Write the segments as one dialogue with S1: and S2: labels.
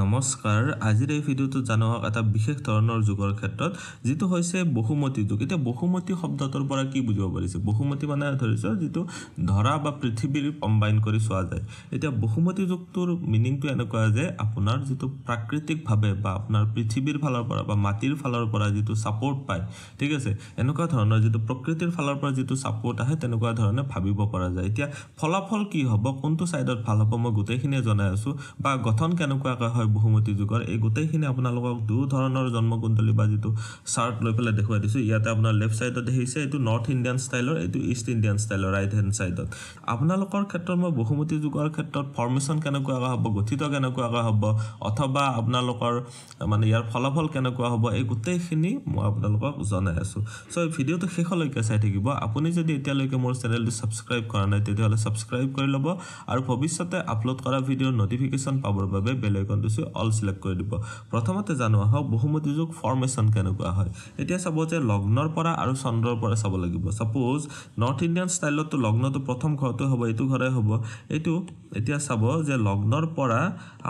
S1: নমস্কাৰ আজিৰ এই ভিডিঅ'টো জানো হওক এটা বিশেষ ধৰণৰ যুগৰ ক্ষেত্ৰত যিটো হৈছে বহুমতী যুগ এতিয়া বহুমতী শব্দটোৰ পৰা কি বুজিব পাৰিছোঁ বহুমতী মানে ধৰিছোঁ যিটো ধৰা বা পৃথিৱীৰ কম্বাইন কৰি চোৱা যায় এতিয়া বহুমতী যুগটোৰ মিনিংটো এনেকুৱা যে আপোনাৰ যিটো প্ৰাকৃতিকভাৱে বা আপোনাৰ পৃথিৱীৰ ফালৰ পৰা বা মাটিৰ ফালৰ পৰা যিটো ছাপৰ্ট পায় ঠিক আছে এনেকুৱা ধৰণৰ যিটো প্ৰকৃতিৰ ফালৰ পৰা যিটো ছাপৰ্ট আহে তেনেকুৱা ধৰণে ভাবিব পৰা যায় এতিয়া ফলাফল কি হ'ব কোনটো ছাইডত ভাল হ'ব মই গোটেইখিনিয়ে জনাই আছোঁ বা গঠন কেনেকুৱাকৈ হয় হয় বহুমতী যুগৰ এই গোটেইখিনি আপোনালোকক দুধৰণৰ জন্মকুণ্ডলী বা যিটো চাৰ্ট লৈ পেলাই দেখুৱাই দিছোঁ ইয়াতে আপোনাৰ লেফ্ট ছাইডত দেখিছে এইটো নৰ্থ ইণ্ডিয়ান ষ্টাইলৰ এইটো ইষ্ট ইণ্ডিয়ান ষ্টাইলৰ ৰাইট হেণ্ড ছাইডত আপোনালোকৰ ক্ষেত্ৰত মই বহুমতী যুগৰ ক্ষেত্ৰত ফৰ্মেশ্যন কেনেকুৱা হ'ব গঠিত কেনেকুৱা কেনেকুৱাকৈ হ'ব অথবা আপোনালোকৰ মানে ইয়াৰ ফলাফল কেনেকুৱা হ'ব এই গোটেইখিনি মই আপোনালোকক জনাই আছোঁ চ' এই ভিডিঅ'টো শেষলৈকে চাই থাকিব আপুনি যদি এতিয়ালৈকে মোৰ চেনেলটো ছাবস্ক্ৰাইব কৰা নাই তেতিয়াহ'লে ছাবস্ক্ৰাইব কৰি ল'ব আৰু ভৱিষ্যতে আপলোড কৰা ভিডিঅ'ৰ নটিফিকেশ্যন পাবৰ বাবে বেলেগ গৈছোঁ অল চিলেক্ট কৰি দিব প্ৰথমতে জানো আহক বহুমতি যুগ ফৰ্মেশ্যন কেনেকুৱা হয় এতিয়া চাব যে লগ্নৰ পৰা আৰু চন্দ্ৰৰ পৰা চাব লাগিব ছাপ'জ নৰ্থ ইণ্ডিয়ান ষ্টাইলততো লগ্নটো প্ৰথম ঘৰটো হ'ব এইটো ঘৰে হ'ব এইটো এতিয়া চাব যে লগ্নৰ পৰা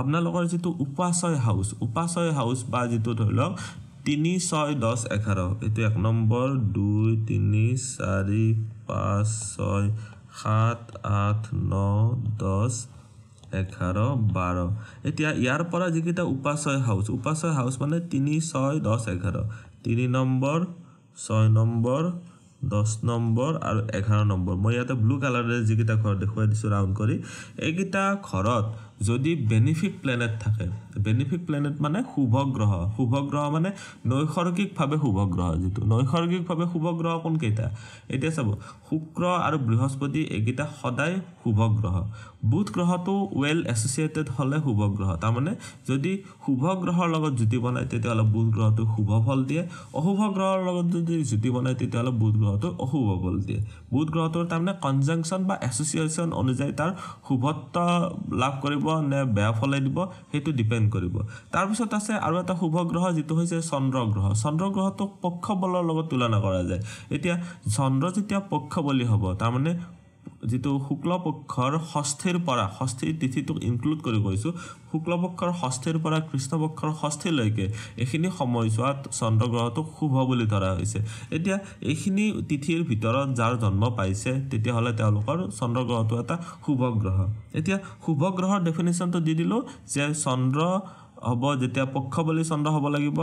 S1: আপোনালোকৰ যিটো উপাশয় হাউচ উপাশয় হাউচ বা যিটো ধৰি লওক তিনি ছয় দহ এঘাৰ এইটো এক নম্বৰ দুই তিনি চাৰি পাঁচ ছয় সাত আঠ ন দহ এঘাৰ বাৰ এতিয়া ইয়াৰ পৰা যিকেইটা উপাচয় হাউচ উপাচয় হাউচ মানে তিনি ছয় দহ এঘাৰ তিনি নম্বৰ ছয় নম্বৰ দহ নম্বৰ আৰু এঘাৰ নম্বৰ মই ইয়াতে ব্লু কালাৰেৰে যিকেইটা ঘৰ দেখুৱাই দিছোঁ ৰাউণ্ড কৰি এইকেইটা ঘৰত যদি বেনিফিট প্লেনেট থাকে বেনিফিট প্লেনেট মানে শুভ গ্ৰহ শুভ গ্ৰহ মানে নৈসৰ্গিকভাৱে শুভ গ্ৰহ যিটো নৈসৰ্গিকভাৱে শুভ গ্ৰহ কোনকেইটা এতিয়া চাব শুক্ৰ আৰু বৃহস্পতি এইকেইটা সদায় শুভ গ্ৰহ বুধ গ্ৰহটো ৱেল এছ'চিয়েটেড হ'লে শুভ গ্ৰহ তাৰমানে যদি শুভ গ্ৰহৰ লগত জুতি বনায় তেতিয়াহ'লে বুধ গ্ৰহটো শুভ ফল দিয়ে অশুভ গ্ৰহৰ লগত যদি জুতি বনায় তেতিয়াহ'লে বুধ গ্ৰহটো অশুভ ফল দিয়ে বুধ গ্ৰহটোৰ তাৰমানে কনজাংশ্যন বা এছ'চিয়েশ্যন অনুযায়ী তাৰ শুভত্ব লাভ কৰিব নে বেয়া ফলে দিব সেইটো ডিপেণ্ড কৰিব তাৰপিছত আছে আৰু এটা শুভ গ্ৰহ যিটো হৈছে চন্দ্ৰ গ্ৰহ চন্দ্ৰ গ্ৰহটোক বলৰ লগত তুলনা কৰা যায় এতিয়া চন্দ্ৰ যেতিয়া পক্ষ পক্ষবলী হ'ব তাৰমানে যিটো শুক্লপক্ষৰ ষষ্ঠীৰ পৰা ষষ্ঠীৰ তিথিটোক ইনক্লুড কৰি কৈছোঁ শুক্লপক্ষৰ ষষ্ঠীৰ পৰা কৃষ্ণপক্ষৰ ষষ্ঠীলৈকে এইখিনি সময়ছোৱাত চন্দ্ৰগ্ৰহটোক শুভ বুলি ধৰা হৈছে এতিয়া এইখিনি তিথিৰ ভিতৰত যাৰ জন্ম পাইছে তেতিয়াহ'লে তেওঁলোকৰ চন্দ্ৰগ্ৰহটো এটা শুভ গ্ৰহ এতিয়া শুভ গ্ৰহৰ ডেফিনেশ্যনটো দি দিলোঁ যে চন্দ্ৰ হ'ব যেতিয়া পক্ষ বলি চন্দ্ৰ হ'ব লাগিব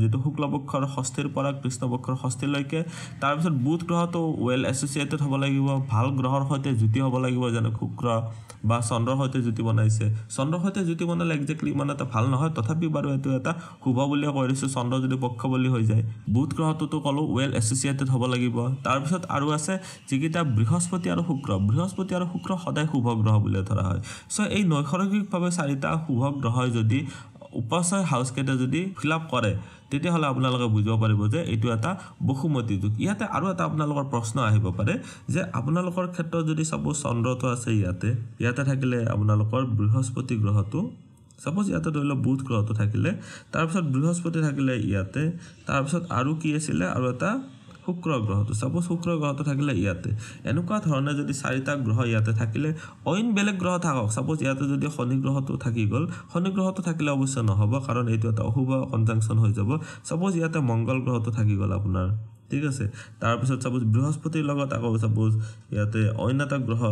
S1: যিটো শুক্ল পক্ষৰ ষষ্ঠীৰ পৰা কৃষ্ণপক্ষৰ ষষ্ঠীলৈকে তাৰপিছত বুধ গ্ৰহটো ৱেল এছ'চিয়েটেড হ'ব লাগিব ভাল গ্ৰহৰ সৈতে জ্যোতি হ'ব লাগিব যেনে শুক্ৰ বা চন্দ্ৰৰ সৈতে জ্যোতি বনাইছে চন্দ্ৰৰ সৈতে জ্যোতি বনালে একজেক্টলি ইমান এটা ভাল নহয় তথাপি বাৰু এইটো এটা শুভ বুলিয়ে কৈ দিছোঁ চন্দ্ৰ যদি পক্ষ বলি হৈ যায় বুধ গ্ৰহটোতো ক'লোঁ ৱেল এছ'চিয়েটেড হ'ব লাগিব তাৰপিছত আৰু আছে যিকেইটা বৃহস্পতি আৰু শুক্ৰ বৃহস্পতি আৰু শুক্ৰ সদায় শুভ গ্ৰহ বুলিয়ে ধৰা হয় চ' এই নৈসৰ্গিকভাৱে চাৰিটা শুভ গ্ৰহই যদি উপাচয় হাউচকেইটা যদি ফিল আপ কৰে তেতিয়াহ'লে আপোনালোকে বুজিব পাৰিব যে এইটো এটা বসুমতি যুগ ইয়াতে আৰু এটা আপোনালোকৰ প্ৰশ্ন আহিব পাৰে যে আপোনালোকৰ ক্ষেত্ৰত যদি চাপ'জ চন্দ্ৰটো আছে ইয়াতে ইয়াতে থাকিলে আপোনালোকৰ বৃহস্পতি গ্ৰহটো চাপ'জ ইয়াতে ধৰি লওক বুধ গ্ৰহটো থাকিলে তাৰপিছত বৃহস্পতি থাকিলে ইয়াতে তাৰপিছত আৰু কি আছিলে আৰু এটা শুক্ৰ গ্ৰহটো চাপ'জ শুক্ৰ গ্ৰহটো থাকিলে ইয়াতে এনেকুৱা ধৰণে যদি চাৰিটা গ্ৰহ ইয়াতে থাকিলে অইন বেলেগ গ্ৰহ থাকক চাপ'জ ইয়াতে যদি শনি গ্ৰহটো থাকি গ'ল শনি গ্ৰহটো থাকিলে অৱশ্যে নহ'ব কাৰণ এইটো এটা অশুভ কনজাংশ্যন হৈ যাব চাপ'জ ইয়াতে মংগল গ্ৰহটো থাকি গ'ল আপোনাৰ ঠিক আছে তাৰপিছত চাপ'জ বৃহস্পতিৰ লগত আকৌ চাপ'জ ইয়াতে অন্য এটা গ্ৰহ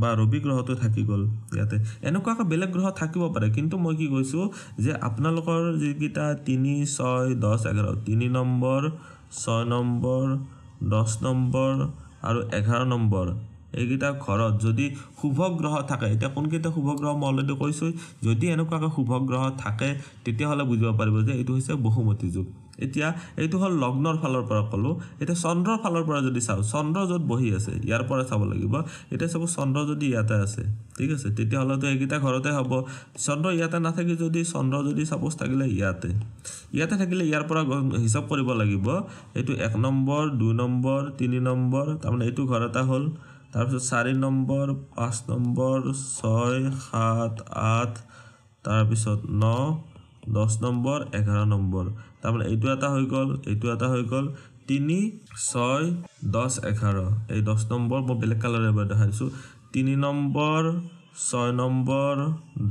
S1: বা ৰবি গ্ৰহটো থাকি গ'ল ইয়াতে এনেকুৱাকৈ বেলেগ গ্ৰহ থাকিব পাৰে কিন্তু মই কি কৈছোঁ যে আপোনালোকৰ যিকেইটা তিনি ছয় দহ এঘাৰ তিনি নম্বৰ ছয় নম্বৰ দহ নম্বৰ আৰু এঘাৰ নম্বৰ এইকেইটা ঘৰত যদি শুভ গ্ৰহ থাকে এতিয়া কোনকেইটা শুভ গ্ৰহ মই অলৰেডি কৈছোঁ যদি এনেকুৱাকৈ শুভ গ্ৰহ থাকে তেতিয়াহ'লে বুজিব পাৰিব যে এইটো হৈছে বহুমতী যুগ এতিয়া এইটো হ'ল লগ্নৰ ফালৰ পৰা ক'লোঁ এতিয়া চন্দ্ৰৰ ফালৰ পৰা যদি চাওঁ চন্দ্ৰ য'ত বহি আছে ইয়াৰ পৰা চাব লাগিব এতিয়া চাব চন্দ্ৰ যদি ইয়াতে আছে ঠিক আছে তেতিয়াহ'লেতো এইকেইটা ঘৰতে হ'ব চন্দ্ৰ ইয়াতে নাথাকি যদি চন্দ্ৰ যদি চাপ'জ থাকিলে ইয়াতে ইয়াতে থাকিলে ইয়াৰ পৰা হিচাপ কৰিব লাগিব এইটো এক নম্বৰ দুই নম্বৰ তিনি নম্বৰ তাৰমানে এইটো ঘৰ এটা হ'ল তাৰপিছত চাৰি নম্বৰ পাঁচ নম্বৰ ছয় সাত আঠ তাৰপিছত ন দহ নম্বৰ এঘাৰ নম্বৰ তাৰমানে এইটো এটা হৈ গ'ল এইটো এটা হৈ গ'ল তিনি ছয় দহ এঘাৰ এই দহ নম্বৰ মই বেলেগ কালাৰ এবাৰ দেখাইছোঁ তিনি নম্বৰ ছয় নম্বৰ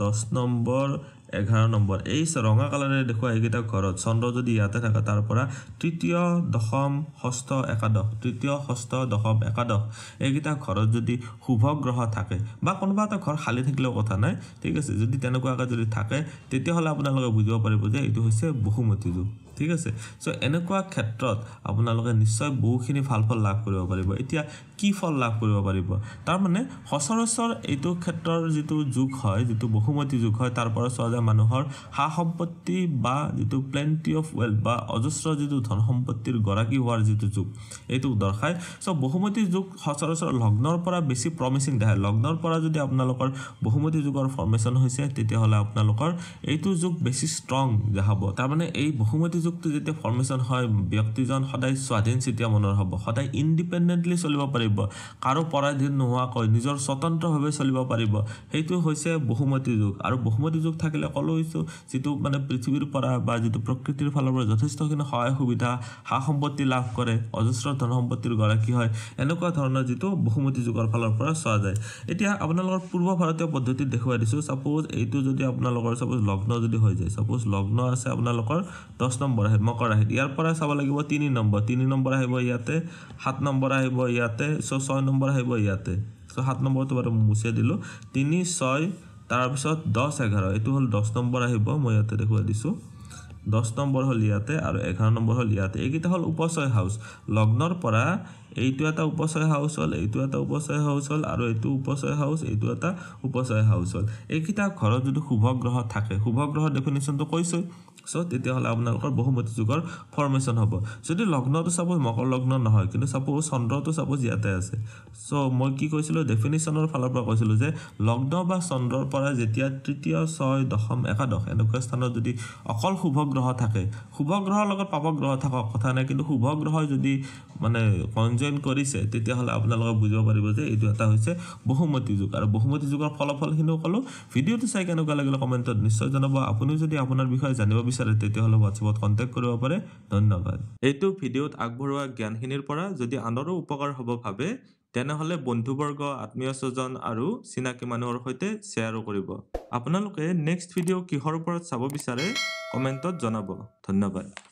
S1: দহ নম্বৰ এঘাৰ নম্বৰ এই ৰঙা কালাৰে দেখুৱা এইকেইটা ঘৰত চন্দ্ৰ যদি ইয়াতে থাকে তাৰ পৰা তৃতীয় দশম ষষ্ঠ একাদশ তৃতীয় ষষ্ঠ দশম একাদশ এইকেইটা ঘৰত যদি শুভ গ্ৰহ থাকে বা কোনোবা এটা ঘৰ খালী থাকিলেও কথা নাই ঠিক আছে যদি তেনেকুৱাকৈ যদি থাকে তেতিয়াহ'লে আপোনালোকে বুজিব পাৰিব যে এইটো হৈছে বহুমতি যুগ ঠিক আছে চ' এনেকুৱা ক্ষেত্ৰত আপোনালোকে নিশ্চয় বহুখিনি ভাল ফল লাভ কৰিব পাৰিব এতিয়া কি ফল লাভ কৰিব পাৰিব তাৰমানে সচৰাচৰ এইটো ক্ষেত্ৰৰ যিটো যুগ হয় যিটো বহুমতী যুগ হয় তাৰ পৰা চোৱা যায় মানুহৰ সা সম্পত্তি বা যিটো প্লেণ্টি অফ ৱেলথ বা অজস্ৰ যিটো ধন সম্পত্তিৰ গৰাকী হোৱাৰ যিটো যুগ এইটো দৰ্শায় চ' বহুমতী যুগ সচৰাচৰ লগ্নৰ পৰা বেছি প্ৰমিচিং দেখায় লগ্নৰ পৰা যদি আপোনালোকৰ বহুমতী যুগৰ ফৰ্মেশ্যন হৈছে তেতিয়াহ'লে আপোনালোকৰ এইটো যুগ বেছি ষ্ট্ৰং দেখাব তাৰমানে এই বহুমতী যুগ যুক্তি যেতিয়া ফৰ্মেশ্যন হয় ব্যক্তিজন সদায় স্বাধীন চিতীয়া মনৰ হ'ব সদায় ইণ্ডিপেণ্ডেণ্টলি চলিব পাৰিব কাৰো পৰাধীন নোহোৱাকৈ নিজৰ স্বতন্ত্ৰভাৱে চলিব পাৰিব সেইটো হৈছে বহুমতী যুগ আৰু বহুমতী যুগ থাকিলে ক'লো হৈছোঁ যিটো মানে পৃথিৱীৰ পৰা বা যিটো প্ৰকৃতিৰ ফালৰ পৰা যথেষ্টখিনি সহায় সুবিধা সা সম্পত্তি লাভ কৰে অজস্ৰ ধন সম্পত্তিৰ গৰাকী হয় এনেকুৱা ধৰণৰ যিটো বহুমতী যুগৰ ফালৰ পৰা চোৱা যায় এতিয়া আপোনালোকৰ পূৰ্ব ভাৰতীয় পদ্ধতিত দেখুৱাই দিছোঁ ছাপ'জ এইটো যদি আপোনালোকৰ ছাপ'জ লগ্ন যদি হৈ যায় ছাপ'জ লগ্ন আছে আপোনালোকৰ দহ নম্বৰ নম্বৰ আহিব মকৰ ৰাশিত ইয়াৰ পৰা চাব লাগিব তিনি নম্বৰ তিনি নম্বৰ আহিব ইয়াতে সাত নম্বৰ আহিব ইয়াতে চ' ছয় নম্বৰ আহিব ইয়াতে চ' সাত নম্বৰটো বাৰু মুচিয়াই দিলোঁ তিনি ছয় তাৰপিছত দহ এঘাৰ এইটো হ'ল দহ নম্বৰ আহিব মই ইয়াতে দেখুৱাই দিছোঁ দহ নম্বৰ হ'ল ইয়াতে আৰু এঘাৰ নম্বৰ হ'ল ইয়াতে এইকেইটা হ'ল উপচয় হাউচ লগ্নৰ পৰা এইটো এটা উপচয় হাউচ হ'ল এইটো এটা উপচয় হাউচ হ'ল আৰু এইটো উপচয় হাউচ এইটো এটা উপচয় হাউচ হ'ল এইকেইটা ঘৰত যদি শুভ গ্ৰহ থাকে শুভ গ্ৰহৰ ডেফিনেশ্যনটো কৈছোঁ চ' তেতিয়াহ'লে আপোনালোকৰ বহুমতী যুগৰ ফৰ্মেশ্যন হ'ব যদি লগ্নটো চাপোজ মকৰ লগ্ন নহয় কিন্তু চাপ'জ চন্দ্ৰটো চাপ'জ ইয়াতে আছে চ' মই কি কৈছিলোঁ ডেফিনেশ্যনৰ ফালৰ পৰা কৈছিলোঁ যে লগ্ন বা চন্দ্ৰৰ পৰা যেতিয়া তৃতীয় ছয় দশম একাদশ এনেকুৱা স্থানত যদি অকল শুভ গ্ৰহ থাকে শুভ গ্ৰহৰ লগত পাপ গ্ৰহ থকা কথা নাই কিন্তু শুভ গ্ৰহ যদি মানে কনজইন কৰিছে তেতিয়াহ'লে আপোনালোকে বুজিব পাৰিব যে এইটো এটা হৈছে বহুমতী যুগ আৰু বহুমতী যুগৰ ফলাফলখিনিও ক'লোঁ ভিডিঅ'টো চাই কেনেকুৱা লাগিলে কমেণ্টত নিশ্চয় জনাব আপুনিও যদি আপোনাৰ বিষয়ে জানিব বিচাৰে তেতিয়াহ'লে হোৱাটছএপত কণ্টেক্ট কৰিব পাৰে ধন্যবাদ এইটো ভিডিঅ'ত আগবঢ়োৱা জ্ঞানখিনিৰ পৰা যদি আনৰো উপকাৰ হ'ব ভাবে তেনেহ'লে বন্ধুবৰ্গ আত্মীয় স্বজন আৰু চিনাকি মানুহৰ সৈতে শ্বেয়াৰো কৰিব আপোনালোকে নেক্সট ভিডিঅ' কিহৰ ওপৰত চাব বিচাৰে কমেণ্টত জনাব ধন্যবাদ